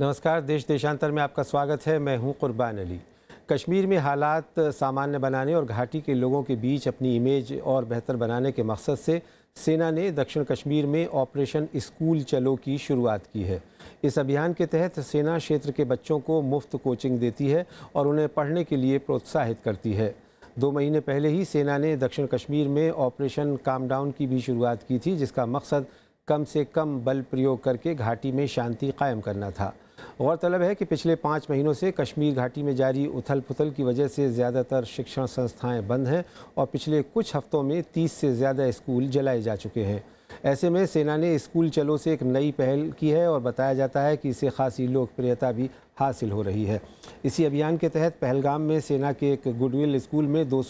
नमस्कार देश देशांतर में आपका स्वागत है मैं हूं कुर्बान अली कश्मीर में हालात सामान्य बनाने और घाटी के लोगों के बीच अपनी इमेज और बेहतर बनाने के मकसद से सेना ने दक्षिण कश्मीर में ऑपरेशन स्कूल चलो की शुरुआत की है इस अभियान के तहत सेना क्षेत्र के बच्चों को मुफ्त कोचिंग देती है और उन्हें पढ़ने के लिए प्रोत्साहित करती है दो महीने पहले ही सेना ने दक्षिण कश्मीर में ऑपरेशन काम डाउन की भी शुरुआत की थी जिसका मकसद कम से कम बल प्रयोग करके घाटी में शांति कायम करना था गौरतलब है कि पिछले पाँच महीनों से कश्मीर घाटी में जारी उथल पुथल की वजह से ज़्यादातर शिक्षण संस्थाएं बंद हैं और पिछले कुछ हफ्तों में तीस से ज़्यादा स्कूल जलाए जा चुके हैं ऐसे में सेना ने स्कूल चलो से एक नई पहल की है और बताया जाता है कि इसे खासी लोकप्रियता भी हासिल हो रही है इसी अभियान के तहत पहलगाम में सेना के एक गुडविल स्कूल में दो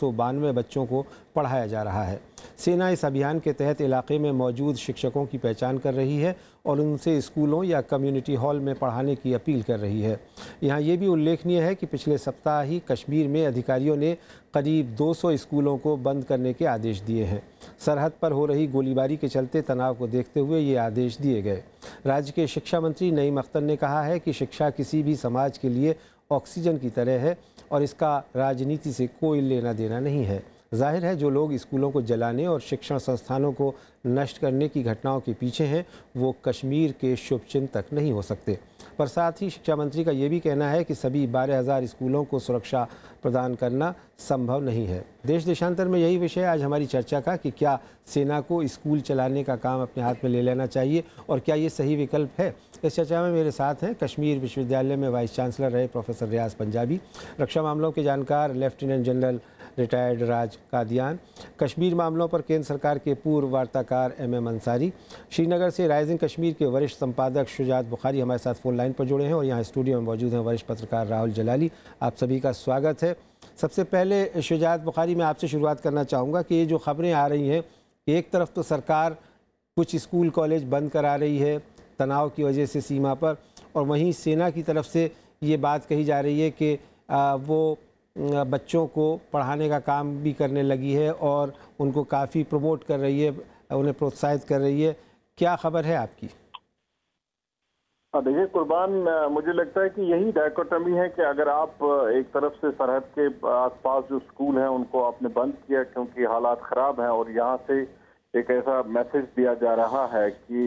बच्चों को पढ़ाया जा रहा है सेना इस अभियान के तहत इलाके में मौजूद शिक्षकों की पहचान कर रही है और उनसे स्कूलों या कम्युनिटी हॉल में पढ़ाने की अपील कर रही है यहाँ ये भी उल्लेखनीय है कि पिछले सप्ताह ही कश्मीर में अधिकारियों ने करीब 200 स्कूलों को बंद करने के आदेश दिए हैं सरहद पर हो रही गोलीबारी के चलते तनाव को देखते हुए ये आदेश दिए गए राज्य के शिक्षा मंत्री नईम अख्तर ने कहा है कि शिक्षा किसी भी भी समाज के लिए ऑक्सीजन की तरह है और इसका राजनीति से कोई लेना देना नहीं है जाहिर है जो लोग स्कूलों को जलाने और शिक्षण संस्थानों को नष्ट करने की घटनाओं के पीछे हैं वो कश्मीर के शुभचिंतक नहीं हो सकते पर साथ ही शिक्षा मंत्री का ये भी कहना है कि सभी बारह हज़ार स्कूलों को सुरक्षा प्रदान करना संभव नहीं है देश देशांतर में यही विषय आज हमारी चर्चा का कि क्या सेना को स्कूल चलाने का काम अपने हाथ में ले लेना चाहिए और क्या ये सही विकल्प है इस चर्चा में मेरे साथ हैं कश्मीर विश्वविद्यालय में वाइस चांसलर रहे प्रोफेसर रियाज पंजाबी रक्षा मामलों के जानकार lieutenant general retired Raj Kadian Kashmir मामलों पर केंद्र सरकार के पूर्व वार्ताकार एम एम अंसारी श्रीनगर से राइजिंग कश्मीर के वरिष्ठ संपादक शुजात बुखारी हमारे साथ फ़ोन लाइन पर जुड़े हैं और यहाँ स्टूडियो में मौजूद हैं वरिष्ठ पत्रकार राहुल जलाली आप सभी का स्वागत है सबसे पहले शुजात बुखारी मैं आपसे शुरुआत करना चाहूँगा कि ये जो खबरें आ रही हैं एक तरफ तो सरकार कुछ स्कूल कॉलेज बंद करा रही है तनाव की वजह से सीमा पर और वहीं सेना की तरफ से ये बात कही जा रही है कि वो बच्चों को पढ़ाने का काम भी करने लगी है और उनको काफ़ी प्रमोट कर रही है उन्हें प्रोत्साहित कर रही है क्या खबर है आपकी देखिए कुर्बान मुझे लगता है कि यही डायकोटमी है कि अगर आप एक तरफ से सरहद के आसपास जो स्कूल हैं उनको आपने बंद किया क्योंकि हालात ख़राब हैं और यहाँ से एक ऐसा मैसेज दिया जा रहा है कि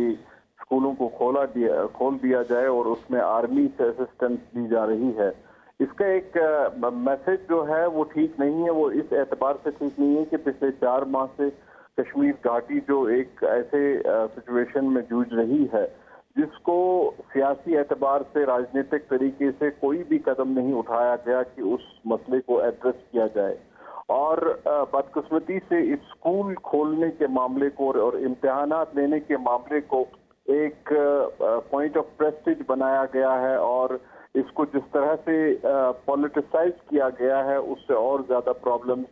स्कूलों को खोला दिया खोल दिया जाए और उसमें आर्मी से असिस्टेंस दी जा रही है इसका एक मैसेज जो है वो ठीक नहीं है वो इस एतबार से ठीक नहीं है कि पिछले चार माह से कश्मीर घाटी जो एक ऐसे सिचुएशन में जूझ रही है जिसको सियासी एतबार से राजनीतिक तरीके से कोई भी कदम नहीं उठाया गया कि उस मसले को एड्रेस किया जाए और बदकस्मती से स्कूल खोलने के मामले को और इम्तहान लेने के मामले को एक पॉइंट ऑफ प्रेस्टिज बनाया गया है और इसको जिस तरह से पॉलिटिसाइज किया गया है उससे और ज्यादा प्रॉब्लम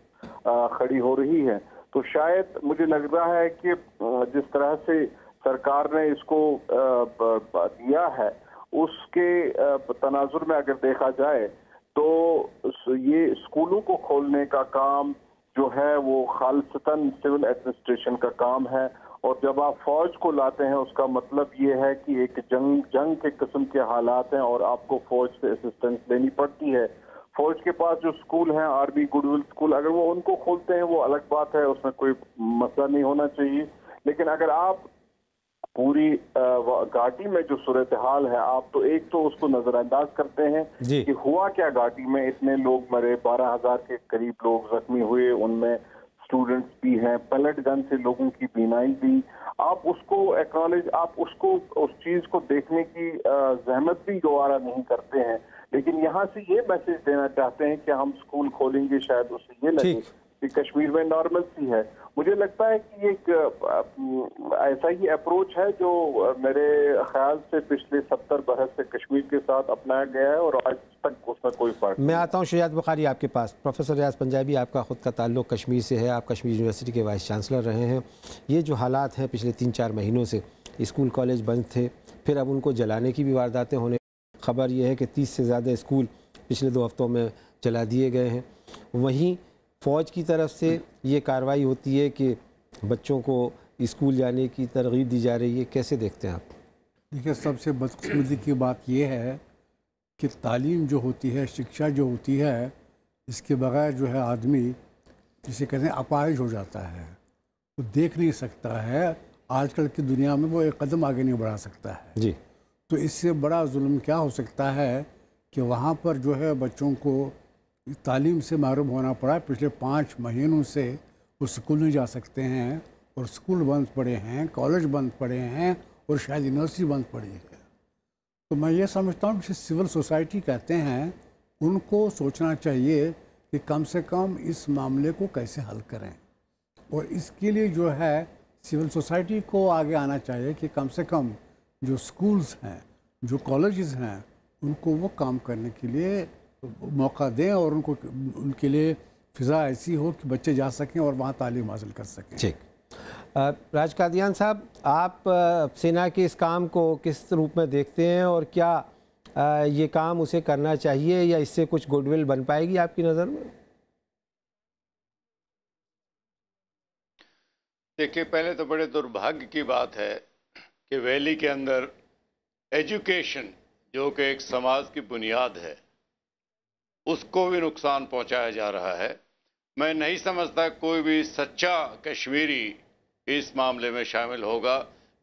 खड़ी हो रही है तो शायद मुझे लग रहा है कि जिस तरह से सरकार ने इसको दिया है उसके तनाजुर में अगर देखा जाए तो ये स्कूलों को खोलने का काम जो है वो खालसतन सिविल एडमिनिस्ट्रेशन का काम है और जब आप फौज को लाते हैं उसका मतलब ये है कि एक जंग जंग के किस्म के हालात हैं और आपको फौज से असिस्टेंस लेनी पड़ती है फौज के पास जो स्कूल हैं आर्मी गुडविल स्कूल अगर वो उनको खोलते हैं वो अलग बात है उसमें कोई मसला नहीं होना चाहिए लेकिन अगर आप पूरी घाटी में जो सूरत हाल है आप तो एक तो उसको नजरअंदाज करते हैं कि हुआ क्या घाटी में इतने लोग मरे बारह हजार के करीब लोग जख्मी हुए उनमें स्टूडेंट्स भी हैं पलट गन से लोगों की बीनाई भी आप उसको एक्नॉलेज आप उसको उस चीज़ को देखने की जहमत भी दोबारा नहीं करते हैं लेकिन यहाँ से ये मैसेज देना चाहते हैं कि हम स्कूल खोलेंगे शायद उससे ये लगे कि कश्मीर में नॉर्मल सी है मुझे लगता है कि एक ऐसा ही अप्रोच है जो मेरे ख्याल से पिछले सत्तर बरस से कश्मीर के साथ अपनाया गया है और आज तक उसमें कोई फर्क मैं आता हूँ शजात बुखारी आपके पास प्रोफेसर रियाज पंजाबी आपका ख़ुद का ताल्लुक कश्मीर से है आप कश्मीर यूनिवर्सिटी के वाइस चांसलर रहे हैं ये जो हालात हैं पिछले तीन चार महीनों से स्कूल कॉलेज बंद थे फिर अब उनको जलाने की भी वारदातें होने खबर यह है कि तीस से ज़्यादा स्कूल पिछले दो हफ्तों में जला दिए गए हैं वहीं फ़ौज की तरफ से ये कार्रवाई होती है कि बच्चों को स्कूल जाने की तरगीब दी जा रही है कैसे देखते हैं आप देखिए सबसे बदकस्मती की बात यह है कि तालीम जो होती है शिक्षा जो होती है इसके बगैर जो है आदमी जिसे कहते हैं अपाहिज हो जाता है वो देख नहीं सकता है आजकल की दुनिया में वो एक कदम आगे नहीं बढ़ा सकता है जी तो इससे बड़ा जुल्म क्या हो सकता है कि वहाँ पर जो है बच्चों को तालीम से महरूम होना पड़ा पिछले पाँच महीनों से वो स्कूल नहीं जा सकते हैं और स्कूल बंद पड़े हैं कॉलेज बंद पड़े हैं और शायद यूनिवर्सिटी बंद पड़ी है तो मैं ये समझता हूँ जिसे सिविल सोसाइटी कहते हैं उनको सोचना चाहिए कि कम से कम इस मामले को कैसे हल करें और इसके लिए जो है सिविल सोसाइटी को आगे आना चाहिए कि कम से कम जो स्कूल्स हैं जो कॉलेजेस हैं उनको वो काम करने के लिए मौका दें और उनको उनके लिए फ़िज़ा ऐसी हो कि बच्चे जा सकें और वहाँ तालीम हासिल कर सकें ठीक राज कादियान साहब आप सेना के इस काम को किस रूप में देखते हैं और क्या ये काम उसे करना चाहिए या इससे कुछ गुडविल बन पाएगी आपकी नज़र में देखिए पहले तो बड़े दुर्भाग्य की बात है कि वैली के अंदर एजुकेशन जो कि एक समाज की बुनियाद है उसको भी नुकसान पहुंचाया जा रहा है मैं नहीं समझता कोई भी सच्चा कश्मीरी इस मामले में शामिल होगा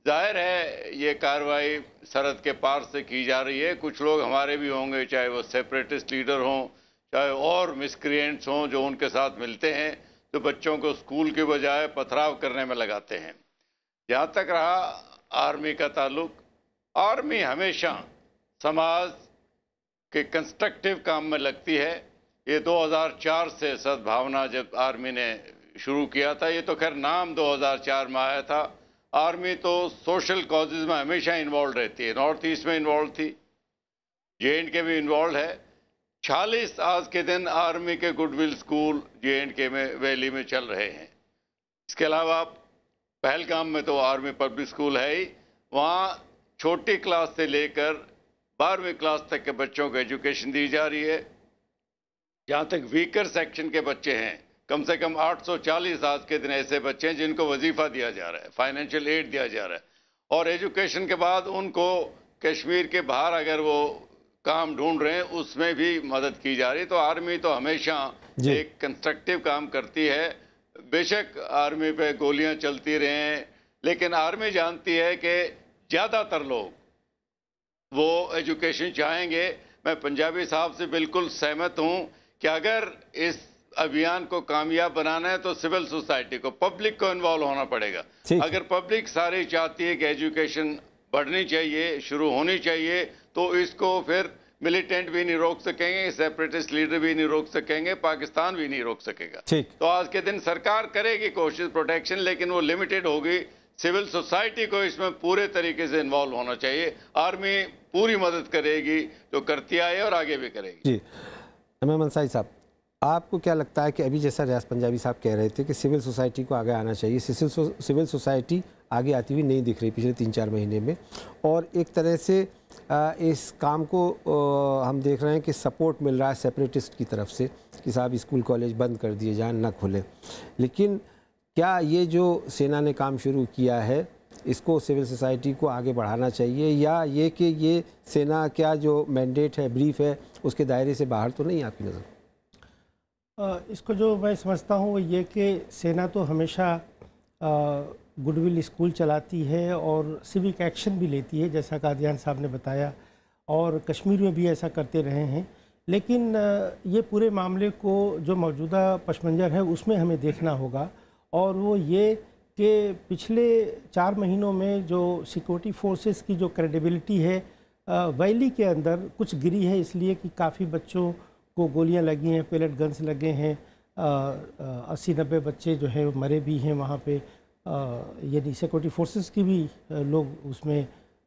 जाहिर है ये कार्रवाई सरहद के पार से की जा रही है कुछ लोग हमारे भी होंगे चाहे वो सेपरेटिस्ट लीडर हों चाहे और मिसक्रियट्स हों जो उनके साथ मिलते हैं तो बच्चों को स्कूल के बजाय पथराव करने में लगाते हैं जहाँ तक रहा आर्मी का ताल्लुक आर्मी हमेशा समाज के कंस्ट्रक्टिव काम में लगती है ये 2004 से सद्भावना जब आर्मी ने शुरू किया था ये तो खैर नाम 2004 में आया था आर्मी तो सोशल कॉजेज में हमेशा इन्वॉल्व रहती है नॉर्थ ईस्ट में इन्वॉल्व थी जे एंड के में इन्वॉल्व है छालीस आज के दिन आर्मी के गुडविल स्कूल जे एंड के में वैली में चल रहे हैं इसके अलावा पहलगाम में तो आर्मी पब्लिक स्कूल है ही वहाँ छोटी क्लास से लेकर बारहवीं क्लास तक के बच्चों को एजुकेशन दी जा रही है जहाँ तक वीकर सेक्शन के बच्चे हैं कम से कम 840 आज के दिन ऐसे बच्चे हैं जिनको वजीफ़ा दिया जा रहा है फाइनेंशियल एड दिया जा रहा है और एजुकेशन के बाद उनको कश्मीर के बाहर अगर वो काम ढूंढ रहे हैं उसमें भी मदद की जा रही है तो आर्मी तो हमेशा एक कंस्ट्रक्टिव काम करती है बेशक आर्मी पे गोलियां चलती रहे लेकिन आर्मी जानती है कि ज़्यादातर लोग वो एजुकेशन चाहेंगे मैं पंजाबी साहब से बिल्कुल सहमत हूँ कि अगर इस अभियान को कामयाब बनाना है तो सिविल सोसाइटी को पब्लिक को इन्वॉल्व होना पड़ेगा अगर पब्लिक सारी चाहती है कि एजुकेशन बढ़नी चाहिए शुरू होनी चाहिए तो इसको फिर मिलिटेंट भी नहीं रोक सकेंगे सेपरेटिस्ट लीडर भी नहीं रोक सकेंगे पाकिस्तान भी नहीं रोक सकेगा तो आज के दिन सरकार करेगी कोशिश प्रोटेक्शन लेकिन वो लिमिटेड होगी सिविल सोसाइटी को इसमें पूरे तरीके से इन्वॉल्व होना चाहिए आर्मी पूरी मदद करेगी जो करती आए और आगे भी करेगी जी एम एम साहब आपको क्या लगता है कि अभी जैसा रियाज पंजाबी साहब कह रहे थे कि सिविल सोसाइटी को आगे आना चाहिए सिविल सिविल सोसाइटी आगे आती हुई नहीं दिख रही पिछले तीन चार महीने में और एक तरह से इस काम को हम देख रहे हैं कि सपोर्ट मिल रहा है सेपरेटिस्ट की तरफ से कि साहब स्कूल कॉलेज बंद कर दिए जाए ना खुले लेकिन क्या ये जो सेना ने काम शुरू किया है इसको सिविल सोसाइटी को आगे बढ़ाना चाहिए या ये कि ये सेना क्या जो मैंडेट है ब्रीफ है उसके दायरे से बाहर तो नहीं आपकी नज़र इसको जो मैं समझता हूँ वो ये कि सेना तो हमेशा गुडविल स्कूल चलाती है और सिविक एक्शन भी लेती है जैसा कादियान साहब ने बताया और कश्मीर में भी ऐसा करते रहे हैं लेकिन ये पूरे मामले को जो मौजूदा पशमंजर है उसमें हमें देखना होगा और वो ये कि पिछले चार महीनों में जो सिक्योरिटी फोर्सेस की जो क्रेडिबिलिटी है वैली के अंदर कुछ गिरी है इसलिए कि काफ़ी बच्चों को गोलियां लगी हैं पेलेट गन्स लगे हैं अस्सी नब्बे बच्चे जो है मरे भी हैं वहाँ पे यानी सिक्योरिटी फोर्सेस की भी लोग उसमें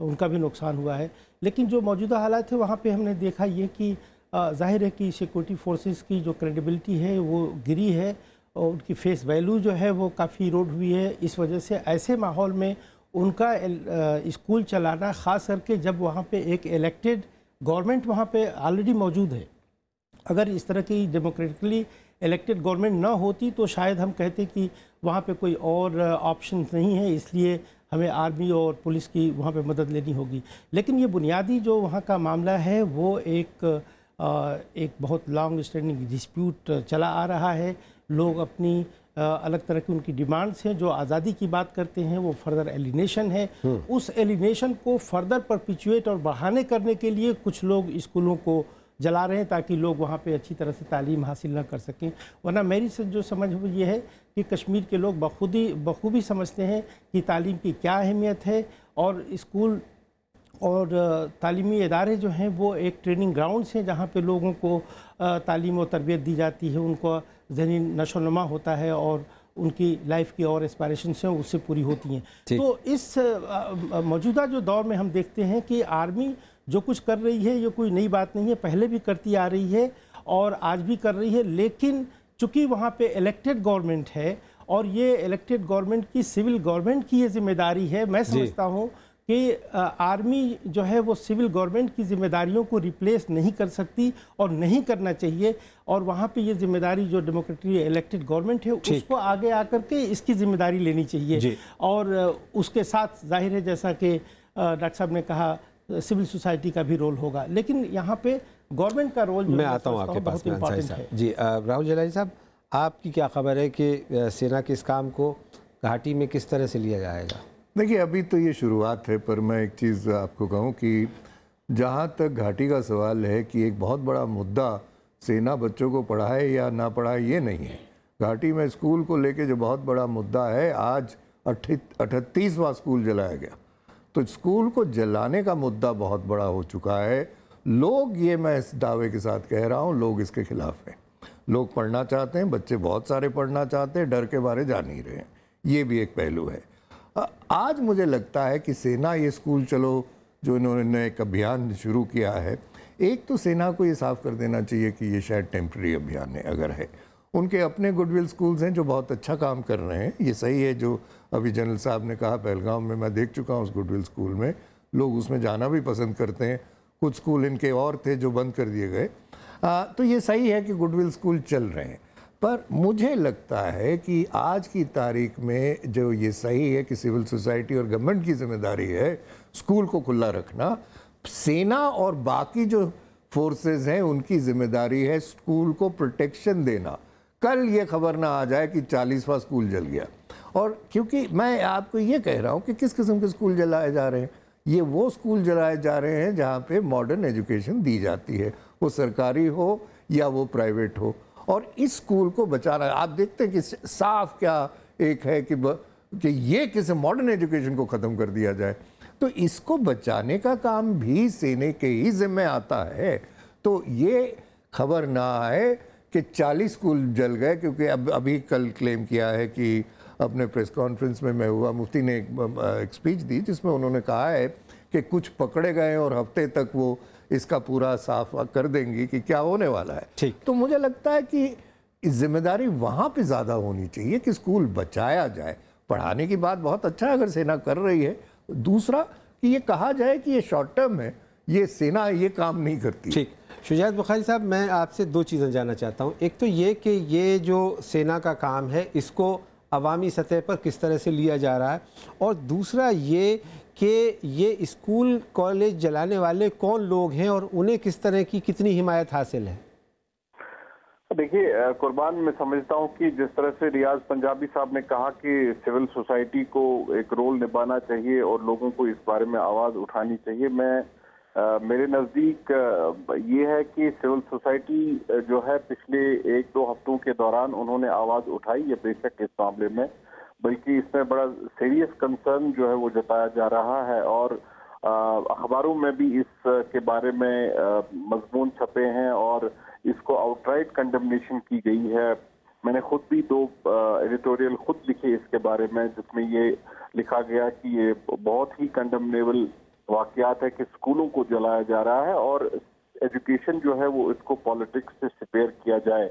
उनका भी नुकसान हुआ है लेकिन जो मौजूदा हालात है वहाँ पे हमने देखा ये कि जाहिर है कि सिक्योरिटी फोर्सेस की जो क्रेडिबिलिटी है वो गिरी है और उनकी फेस वैल्यू जो है वो काफ़ी रोड हुई है इस वजह से ऐसे माहौल में उनका स्कूल चलाना ख़ास करके जब वहाँ पे एक इलेक्टेड गवर्नमेंट वहाँ पे ऑलरेडी मौजूद है अगर इस तरह की डेमोक्रेटिकली इलेक्टेड गवर्नमेंट ना होती तो शायद हम कहते कि वहाँ पे कोई और ऑप्शन नहीं है इसलिए हमें आर्मी और पुलिस की वहाँ पे मदद लेनी होगी लेकिन ये बुनियादी जो वहाँ का मामला है वो एक एक बहुत लॉन्ग स्टैंडिंग डिस्प्यूट चला आ रहा है लोग अपनी अलग तरह की उनकी डिमांड्स हैं जो आज़ादी की बात करते हैं वो फर्दर एलिनेशन है हम्म। उस एलिनेशन को फर्दर परपिचुएट और बढ़ाने करने के लिए कुछ लोग स्कूलों को जला रहे हैं ताकि लोग वहाँ पे अच्छी तरह से तालीम हासिल न कर सकें वरना मेरी से जो समझ वो ये है कि कश्मीर के लोग बखुदी बखूबी समझते हैं कि तालीम की क्या अहमियत है और इस्कूल और तालीमी इदारे जो हैं वो एक ट्रेनिंग ग्राउंड्स हैं जहाँ पे लोगों को तालीम और तरबियत दी जाती है उनको जहनी नशोनमा होता है और उनकी लाइफ की और एस्पायरेशंस हैं उससे पूरी होती हैं तो इस मौजूदा जो दौर में हम देखते हैं कि आर्मी जो कुछ कर रही है ये कोई नई बात नहीं है पहले भी करती आ रही है और आज भी कर रही है लेकिन चूँकि वहाँ पे इलेक्टेड गवर्नमेंट है और ये इलेक्टेड गवर्नमेंट की सिविल गवर्नमेंट की ये जिम्मेदारी है मैं समझता हूँ कि आर्मी जो है वो सिविल गवर्नमेंट की जिम्मेदारियों को रिप्लेस नहीं कर सकती और नहीं करना चाहिए और वहाँ पे ये जिम्मेदारी जो डेमोक्रेटिकली इलेक्टेड गवर्नमेंट है उसको आगे आकर के इसकी जिम्मेदारी लेनी चाहिए और उसके साथ जाहिर है जैसा कि डॉक्टर साहब ने कहा सिविल सोसाइटी का भी रोल होगा लेकिन यहाँ पे गवर्नमेंट का रोल मैं आता हूँ आपके पास है। जी राहुल जलाई साहब आपकी क्या खबर है कि सेना के इस काम को घाटी में किस तरह से लिया जाएगा देखिए अभी तो ये शुरुआत है पर मैं एक चीज़ आपको कहूँ कि जहाँ तक घाटी का सवाल है कि एक बहुत बड़ा मुद्दा सेना बच्चों को पढ़ाए या ना पढ़ाए ये नहीं है घाटी में स्कूल को लेके जो बहुत बड़ा मुद्दा है आज अठतीसवा स्कूल जलाया गया तो स्कूल को जलाने का मुद्दा बहुत बड़ा हो चुका है लोग ये मैं इस दावे के साथ कह रहा हूँ लोग इसके खिलाफ हैं लोग पढ़ना चाहते हैं बच्चे बहुत सारे पढ़ना चाहते हैं डर के बारे जा नहीं रहे हैं ये भी एक पहलू है आज मुझे लगता है कि सेना ये स्कूल चलो जो इन्होंने एक अभियान शुरू किया है एक तो सेना को ये साफ कर देना चाहिए कि ये शायद टेम्प्रेरी अभियान है अगर है उनके अपने गुडविल स्कूल्स हैं जो बहुत अच्छा काम कर रहे हैं ये सही है जो अभी जनरल साहब ने कहा पहलगाम में मैं देख चुका हूँ उस गुडविल स्कूल में लोग उसमें जाना भी पसंद करते हैं कुछ स्कूल इनके और थे जो बंद कर दिए गए आ, तो ये सही है कि गुडविल स्कूल चल रहे हैं पर मुझे लगता है कि आज की तारीख में जो ये सही है कि सिविल सोसाइटी और गवर्नमेंट की जिम्मेदारी है स्कूल को खुला रखना सेना और बाकी जो फोर्सेस हैं उनकी जिम्मेदारी है स्कूल को प्रोटेक्शन देना कल ये खबर ना आ जाए कि चालीसवा स्कूल जल गया और क्योंकि मैं आपको ये कह रहा हूँ कि किस किस्म के स्कूल जलाए जा रहे हैं ये वो स्कूल जलाए जा रहे हैं जहाँ पे मॉडर्न एजुकेशन दी जाती है वो सरकारी हो या वो प्राइवेट हो और इस स्कूल को बचाना आप देखते हैं कि साफ क्या एक है कि ब, कि ये किस मॉडर्न एजुकेशन को ख़त्म कर दिया जाए तो इसको बचाने का काम भी सेने के ही जिम्मे आता है तो ये खबर ना आए कि 40 स्कूल जल गए क्योंकि अब अभी कल क्लेम किया है कि अपने प्रेस कॉन्फ्रेंस में महबूबा मुफ्ती ने एक, एक स्पीच दी जिसमें उन्होंने कहा है कि कुछ पकड़े गए और हफ्ते तक वो इसका पूरा साफ कर देंगी कि क्या होने वाला है ठीक तो मुझे लगता है कि जिम्मेदारी वहाँ पर ज़्यादा होनी चाहिए कि स्कूल बचाया जाए पढ़ाने की बात बहुत अच्छा अगर सेना कर रही है दूसरा कि ये कहा जाए कि ये शॉर्ट टर्म है ये सेना ये काम नहीं करती ठीक शुजात बुखारी साहब मैं आपसे दो चीज़ें जानना चाहता हूँ एक तो ये कि ये जो सेना का काम है इसको अवामी सतह पर किस तरह से लिया जा रहा है और दूसरा ये कि ये स्कूल कॉलेज जलाने वाले कौन लोग हैं और उन्हें किस तरह की कितनी हिमायत हासिल है देखिए कुर्बान मैं समझता हूँ कि जिस तरह से रियाज पंजाबी साहब ने कहा कि सिविल सोसाइटी को एक रोल निभाना चाहिए और लोगों को इस बारे में आवाज़ उठानी चाहिए मैं मेरे नज़दीक ये है कि सिविल सोसाइटी जो है पिछले एक दो हफ्तों के दौरान उन्होंने आवाज़ उठाई है बेशक इस मामले में बल्कि इसमें बड़ा सीरियस कंसर्न जो है वो जताया जा रहा है और अखबारों में भी इस के बारे में मजमून छपे हैं और इसको आउटराइट कंडमनेशन की गई है मैंने खुद भी दो एडिटोरियल खुद लिखे इसके बारे में जिसमें ये लिखा गया कि ये बहुत ही कंडमनेबल वाकियात है कि स्कूलों को जलाया जा रहा है और एजुकेशन जो है वो इसको पॉलिटिक्स से सिपेयर किया जाए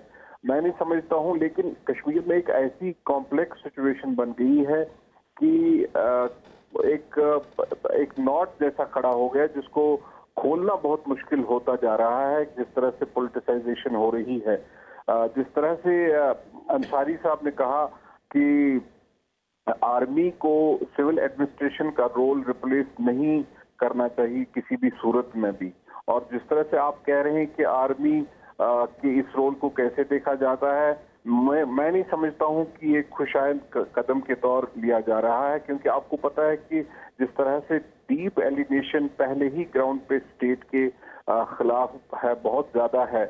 मैं नहीं समझता हूँ लेकिन कश्मीर में एक ऐसी कॉम्प्लेक्स सिचुएशन बन गई है कि एक एक नॉट जैसा खड़ा हो गया जिसको खोलना बहुत मुश्किल होता जा रहा है जिस तरह से पोलिटिसाइजेशन हो रही है जिस तरह से अंसारी साहब ने कहा कि आर्मी को सिविल एडमिनिस्ट्रेशन का रोल रिप्लेस नहीं करना चाहिए किसी भी सूरत में भी और जिस तरह से आप कह रहे हैं कि आर्मी के इस रोल को कैसे देखा जाता है मैं मैं नहीं समझता हूं कि ये खुशायद कदम के तौर लिया जा रहा है क्योंकि आपको पता है कि जिस तरह से डीप एलिगेशन पहले ही ग्राउंड पे स्टेट के खिलाफ है बहुत ज़्यादा है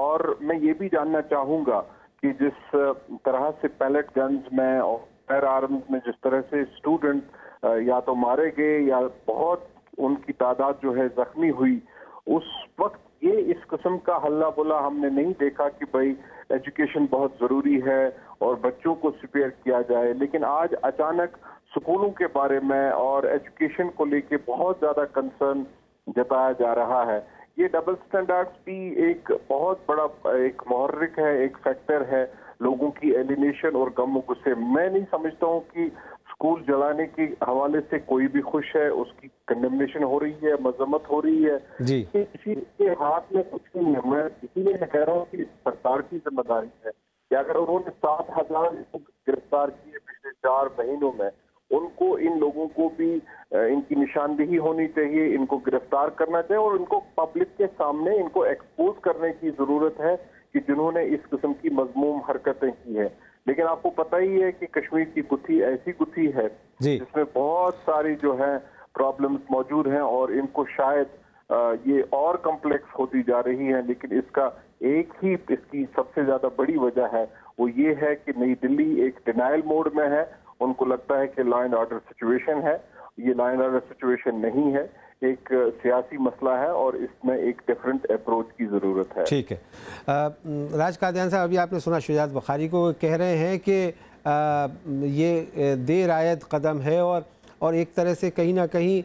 और मैं ये भी जानना चाहूँगा कि जिस तरह से पैलेट गन्स में और फायर आर्म्स में जिस तरह से स्टूडेंट या तो मारे गए या बहुत उनकी तादाद जो है जख्मी हुई उस वक्त ये इस किस्म का हल्ला बोला हमने नहीं देखा कि भाई एजुकेशन बहुत ज़रूरी है और बच्चों को सिपेयर किया जाए लेकिन आज अचानक स्कूलों के बारे में और एजुकेशन को लेके बहुत ज़्यादा कंसर्न जताया जा रहा है ये डबल स्टैंडर्ड्स भी एक बहुत बड़ा एक मोहर्रिक है एक फैक्टर है लोगों की एलिनेशन और गम गुस्से मैं नहीं समझता हूँ कि स्कूल जलाने के हवाले से कोई भी खुश है उसकी कंडेमनेशन हो रही है मजम्मत हो रही है जी किसी के हाथ में कुछ नहीं है मैं इसीलिए मैं कह रहा हूँ कि सरकार की जिम्मेदारी है कि अगर उन्होंने सात हजार लोग गिरफ्तार किए पिछले चार महीनों में उनको इन लोगों को भी इनकी निशानदेही होनी चाहिए इनको गिरफ्तार करना चाहिए और इनको पब्लिक के सामने इनको एक्सपोज करने की जरूरत है कि जिन्होंने इस किस्म की मजमूम हरकतें की है लेकिन आपको पता ही है कि कश्मीर की गुत्थी ऐसी गुत्थी है जिसमें बहुत सारी जो है प्रॉब्लम्स मौजूद हैं और इनको शायद ये और कॉम्प्लेक्स होती जा रही है लेकिन इसका एक ही इसकी सबसे ज्यादा बड़ी वजह है वो ये है कि नई दिल्ली एक डिनाइल मोड में है उनको लगता है कि लॉ एंड ऑर्डर सिचुएशन है ये लाइन ऑर्डर सिचुएशन नहीं है एक सियासी मसला है और इसमें एक डिफरेंट अप्रोच की ज़रूरत है ठीक है राज कादियान साहब अभी आपने सुना शुजात बुखारी को कह रहे हैं कि ये देर आयत कदम है और और एक तरह से कहीं ना कहीं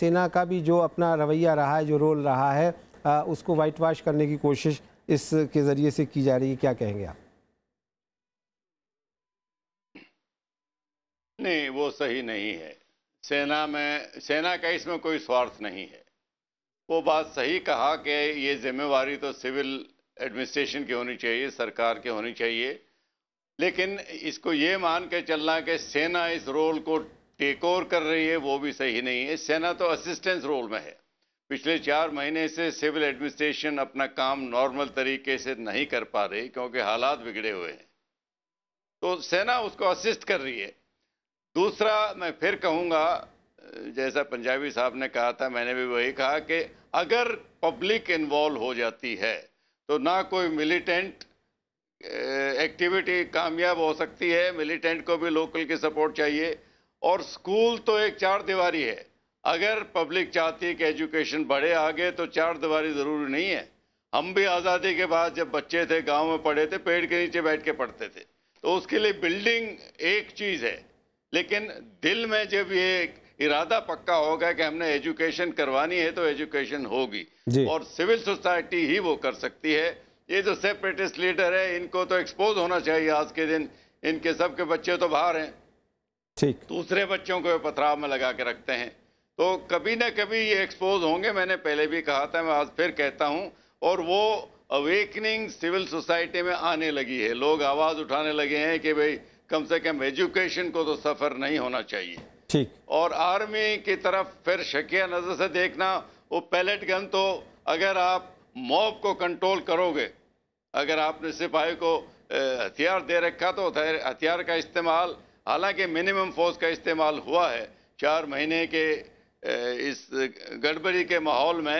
सेना का भी जो अपना रवैया रहा है जो रोल रहा है उसको वाइट वाश करने की कोशिश इसके ज़रिए से की जा रही है क्या कहेंगे आप नहीं वो सही नहीं है सेना में सेना का इसमें कोई स्वार्थ नहीं है वो बात सही कहा कि ये जिम्मेवारी तो सिविल एडमिनिस्ट्रेशन की होनी चाहिए सरकार की होनी चाहिए लेकिन इसको ये मान के चलना कि सेना इस रोल को टेक ओवर कर रही है वो भी सही नहीं है सेना तो असिस्टेंस रोल में है पिछले चार महीने से सिविल एडमिनिस्ट्रेशन अपना काम नॉर्मल तरीके से नहीं कर पा रही क्योंकि हालात बिगड़े हुए हैं तो सेना उसको असिस्ट कर रही है दूसरा मैं फिर कहूँगा जैसा पंजाबी साहब ने कहा था मैंने भी वही कहा कि अगर पब्लिक इन्वॉल्व हो जाती है तो ना कोई मिलिटेंट एक्टिविटी कामयाब हो सकती है मिलिटेंट को भी लोकल की सपोर्ट चाहिए और स्कूल तो एक चार दीवारी है अगर पब्लिक चाहती है कि एजुकेशन बढ़े आगे तो चार दीवारी ज़रूरी नहीं है हम भी आज़ादी के बाद जब बच्चे थे गांव में पढ़े थे पेड़ के नीचे बैठ के पढ़ते थे तो उसके लिए बिल्डिंग एक चीज़ है लेकिन दिल में जब ये इरादा पक्का होगा कि हमने एजुकेशन करवानी है तो एजुकेशन होगी और सिविल सोसाइटी ही वो कर सकती है ये जो सेपरेटिस्ट लीडर है इनको तो एक्सपोज होना चाहिए आज के दिन इनके सबके बच्चे तो बाहर हैं ठीक दूसरे बच्चों को पथराव में लगा के रखते हैं तो कभी ना कभी ये एक्सपोज होंगे मैंने पहले भी कहा था मैं आज फिर कहता हूँ और वो अवेकनिंग सिविल सोसाइटी में आने लगी है लोग आवाज़ उठाने लगे हैं कि भाई कम से कम एजुकेशन को तो सफ़र नहीं होना चाहिए ठीक और आर्मी की तरफ फिर शकिया नज़र से देखना वो पैलेट गन तो अगर आप मॉब को कंट्रोल करोगे अगर आपने सिपाही को हथियार दे रखा तो हथियार का इस्तेमाल हालांकि मिनिमम फोर्स का इस्तेमाल हुआ है चार महीने के इस गड़बड़ी के माहौल में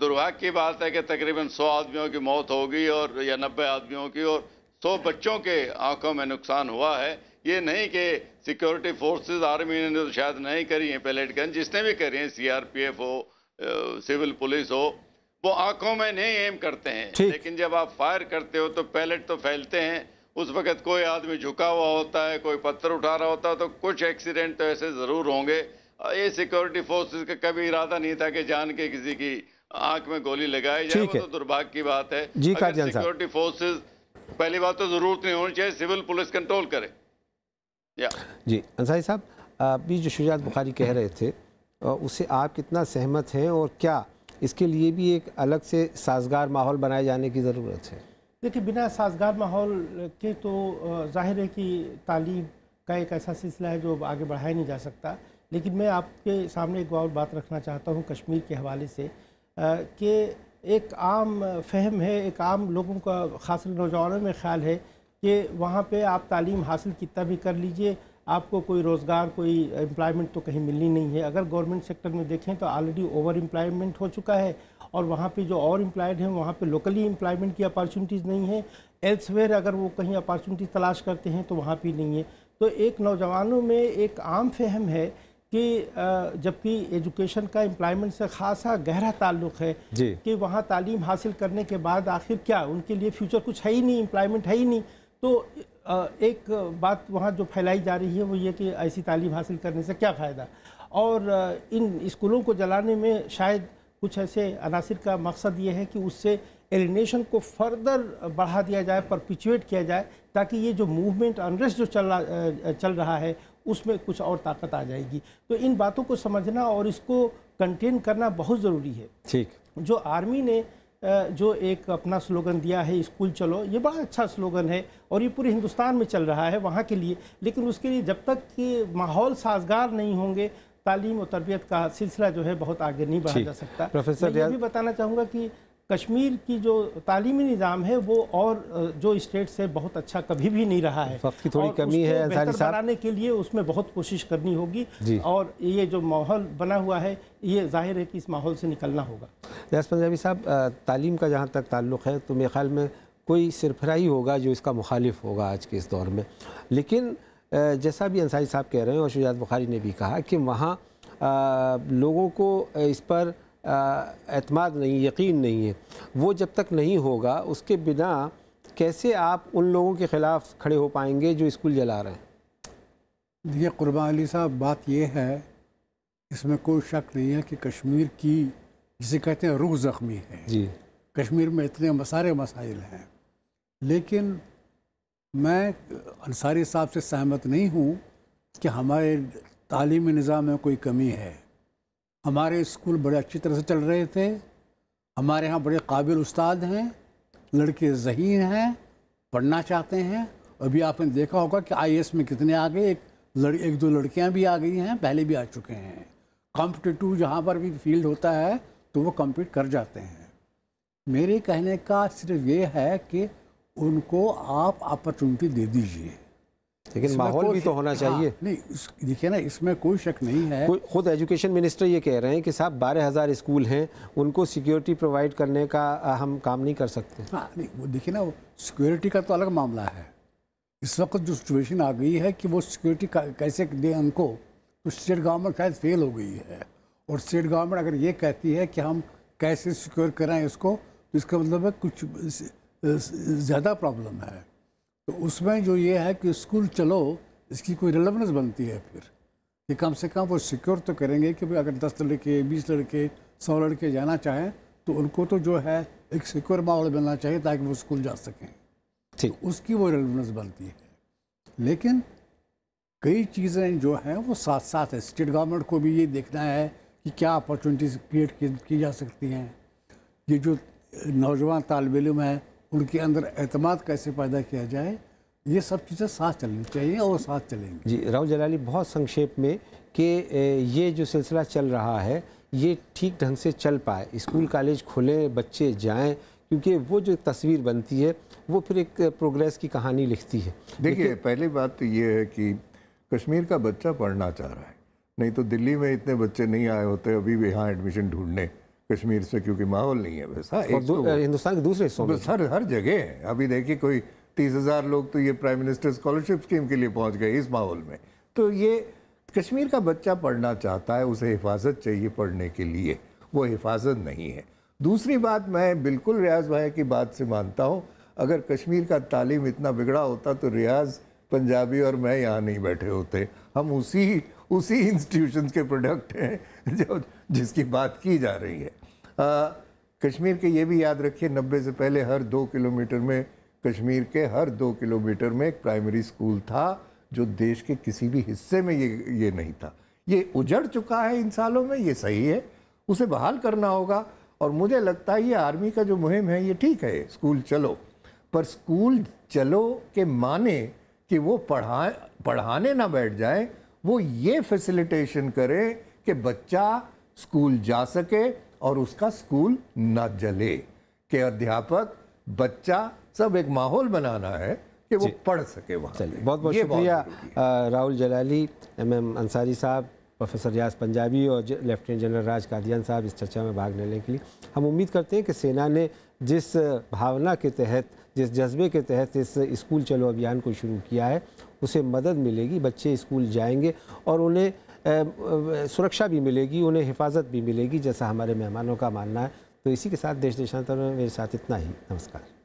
दुर्भाग्य की बात है कि तकरीबन सौ आदमियों की मौत होगी और या नब्बे आदमियों की और सौ तो बच्चों के आंखों में नुकसान हुआ है ये नहीं कि सिक्योरिटी फोर्सेस आर्मी ने तो शायद नहीं करी पैलेट पैलेटगंज जिसने भी करी हैं सीआरपीएफ हो सिविल पुलिस हो वो आंखों में नहीं एम करते हैं लेकिन जब आप फायर करते हो तो पैलेट तो फैलते हैं उस वक्त कोई आदमी झुका हुआ होता है कोई पत्थर उठा रहा होता है तो कुछ एक्सीडेंट तो ऐसे ज़रूर होंगे ये सिक्योरिटी फोर्सेज का कभी इरादा नहीं था कि जान के किसी की आंख में गोली लगाई जाए वो तो दुर्भाग्य की बात है अगर सिक्योरिटी फोर्सेज पहली बात तो ज़रूरत नहीं होनी चाहिए सिविल पुलिस कंट्रोल करे जी अंसारी साहब अभी जो शुजात बुखारी कह रहे थे उससे आप कितना सहमत हैं और क्या इसके लिए भी एक अलग से साजगार माहौल बनाए जाने की ज़रूरत है देखिए बिना साजगार माहौल के तो जाहिर है कि तालीम का एक ऐसा सिलसिला है जो आगे बढ़ाया नहीं जा सकता लेकिन मैं आपके सामने एक और बात रखना चाहता हूँ कश्मीर के हवाले से कि एक आम फहम है एक आम लोगों का खास नौजवानों में ख्याल है कि वहाँ पे आप तालीम हासिल कितना भी कर लीजिए आपको कोई रोज़गार कोई एम्प्लॉयमेंट तो कहीं मिलनी नहीं है अगर गवर्नमेंट सेक्टर में देखें तो ऑलरेडी ओवर एम्प्लॉयमेंट हो चुका है और वहाँ पे जो और एम्प्लॉयड हैं वहाँ पे लोकली एम्प्लॉयमेंट की अपॉर्चुनिटीज़ नहीं है एल्सवेयर अगर वो कहीं अपॉर्चुनिटी तलाश करते हैं तो वहाँ पर नहीं है तो एक नौजवानों में एक आम फहम है कि जबकि एजुकेशन का एम्प्लॉयमेंट से खासा गहरा ताल्लुक है कि वहाँ तालीम हासिल करने के बाद आखिर क्या उनके लिए फ्यूचर कुछ है ही नहीं एम्प्लॉयमेंट है ही नहीं तो एक बात वहाँ जो फैलाई जा रही है वो ये कि ऐसी तालीम हासिल करने से क्या फ़ायदा और इन स्कूलों को जलाने में शायद कुछ ऐसे अनासर का मकसद ये है कि उससे एलिनेशन को फर्दर बढ़ा दिया जाए परपिचुएट किया जाए ताकि ये जो मूवमेंट अनरेस्ट जो चल रहा चल रहा है उसमें कुछ और ताकत आ जाएगी तो इन बातों को समझना और इसको कंटेन करना बहुत ज़रूरी है ठीक जो आर्मी ने जो एक अपना स्लोगन दिया है स्कूल चलो ये बड़ा अच्छा स्लोगन है और ये पूरे हिंदुस्तान में चल रहा है वहाँ के लिए लेकिन उसके लिए जब तक कि माहौल साजगार नहीं होंगे तालीम और तरबियत का सिलसिला जो है बहुत आगे नहीं बढ़ा जा सकता प्रोफेसर मैं ये भी बताना चाहूँगा कि कश्मीर की जो तालीमी निज़ाम है वो और जो स्टेट से बहुत अच्छा कभी भी नहीं रहा है वक्त की थोड़ी कमी है बनाने के लिए उसमें बहुत कोशिश करनी होगी और ये जो माहौल बना हुआ है ये जाहिर है कि इस माहौल से निकलना होगा रियाज पंजाबी साहब तालीम का जहाँ तक ताल्लुक़ है तो मेरे ख्याल में कोई सिरफराई होगा जो इसका मुखालिफ होगा आज के इस दौर में लेकिन जैसा भी अंसारी साहब कह रहे हैं और शुजात बुखारी ने भी कहा कि वहाँ लोगों को इस पर एतमाद नहीं यकीन नहीं है वो जब तक नहीं होगा उसके बिना कैसे आप उन लोगों के ख़िलाफ़ खड़े हो पाएंगे जो स्कूल जला रहे हैं देखिए कुर्बान अली साहब बात यह है इसमें कोई शक नहीं है कि कश्मीर की जिसे कहते हैं रूह ज़ख्मी है जी कश्मीर में इतने सारे मसाइल हैं लेकिन मैं अंसारी साहब से सहमत नहीं हूँ कि हमारे तालीमी निज़ाम में कोई कमी है हमारे स्कूल बड़े अच्छी तरह से चल रहे थे हमारे यहाँ बड़े काबिल उस्ताद हैं लड़के जहीन हैं पढ़ना चाहते हैं अभी आपने देखा होगा कि आईएएस में कितने आ गए एक लड़ एक दो लड़कियाँ भी आ गई हैं पहले भी आ चुके हैं कॉम्पिटिटिव जहाँ पर भी फील्ड होता है तो वो कम्पीट कर जाते हैं मेरे कहने का सिर्फ ये है कि उनको आप अपॉर्चुनिटी दे दीजिए लेकिन माहौल भी तो होना हाँ, चाहिए हाँ, नहीं देखिए ना इसमें कोई शक नहीं है खुद एजुकेशन मिनिस्टर ये कह रहे हैं कि साहब बारह हज़ार स्कूल हैं उनको सिक्योरिटी प्रोवाइड करने का हम काम नहीं कर सकते हाँ नहीं वो देखिए ना सिक्योरिटी का तो अलग मामला है इस वक्त जो सिचुएशन आ गई है कि वो सिक्योरिटी कैसे दें उनको तो स्टेट गवर्नमेंट शायद फेल हो गई है और स्टेट गवर्नमेंट अगर ये कहती है कि हम कैसे सिक्योर कराएं इसको तो इसका मतलब है कुछ ज़्यादा प्रॉब्लम है तो उसमें जो ये है कि स्कूल चलो इसकी कोई रिलेवेंस बनती है फिर कि कम से कम वो सिक्योर तो करेंगे कि अगर दस लड़के बीस लड़के सौ लड़के जाना चाहें तो उनको तो जो है एक सिक्योर माहौल बनना चाहिए ताकि वो स्कूल जा सकें तो ठीक तो उसकी वो रिलेवेंस बनती है लेकिन कई चीज़ें जो हैं वो साथ साथ है स्टेट गवर्नमेंट को भी ये देखना है कि क्या अपॉर्चुनिटीज़ क्रिएट की जा सकती हैं ये जो नौजवान तालब इम हैं उनके अंदर अतमाद कैसे पैदा किया जाए ये सब चीज़ें साथ चलनी चाहिए और साथ चलेंगी जी राहुल जलाली बहुत संक्षेप में कि ये जो सिलसिला चल रहा है ये ठीक ढंग से चल पाए स्कूल कॉलेज खोलें बच्चे जाएं क्योंकि वो जो तस्वीर बनती है वो फिर एक प्रोग्रेस की कहानी लिखती है देखिए पहली बात तो ये है कि कश्मीर का बच्चा पढ़ना चाह रहा है नहीं तो दिल्ली में इतने बच्चे नहीं आए होते अभी भी यहाँ एडमिशन ढूंढने कश्मीर से क्योंकि माहौल नहीं है वैसा तो हिंदुस्तान के दूसरे हिस्सों में हर हर जगह अभी देखिए कोई तीस हज़ार लोग तो ये प्राइम मिनिस्टर स्कॉलरशिप स्कीम के लिए पहुंच गए इस माहौल में तो ये कश्मीर का बच्चा पढ़ना चाहता है उसे हिफाजत चाहिए पढ़ने के लिए वो हिफाजत नहीं है दूसरी बात मैं बिल्कुल रियाज भाई की बात से मानता हूँ अगर कश्मीर का तालीम इतना बिगड़ा होता तो रियाज पंजाबी और मैं यहाँ नहीं बैठे होते हम उसी उसी इंस्टीट्यूशन के प्रोडक्ट हैं जो जिसकी बात की जा रही है कश्मीर के ये भी याद रखिए नब्बे से पहले हर दो किलोमीटर में कश्मीर के हर दो किलोमीटर में एक प्राइमरी स्कूल था जो देश के किसी भी हिस्से में ये ये नहीं था ये उजड़ चुका है इन सालों में ये सही है उसे बहाल करना होगा और मुझे लगता है ये आर्मी का जो मुहिम है ये ठीक है स्कूल चलो पर स्कूल चलो के माने कि वो पढ़ा पढ़ाने ना बैठ जाए वो ये फैसिलिटेशन करें कि बच्चा स्कूल जा सके और उसका स्कूल न जले के अध्यापक बच्चा सब एक माहौल बनाना है कि वो पढ़ सके वहाँ चले बहुत बहुत शुक्रिया Rahul Jalali M M Ansari sahab professor Riyaz Punjabi और लेफ्टिनेंट जनरल राज कादियान साहब इस चर्चा में भाग लेने के लिए हम उम्मीद करते हैं कि सेना ने जिस भावना के तहत जिस जज्बे के तहत इस स्कूल चलो अभियान को शुरू किया है उसे मदद मिलेगी बच्चे स्कूल जाएंगे और उन्हें सुरक्षा भी मिलेगी उन्हें हिफाजत भी मिलेगी जैसा हमारे मेहमानों का मानना है तो इसी के साथ देश देशांतर में मेरे साथ इतना ही नमस्कार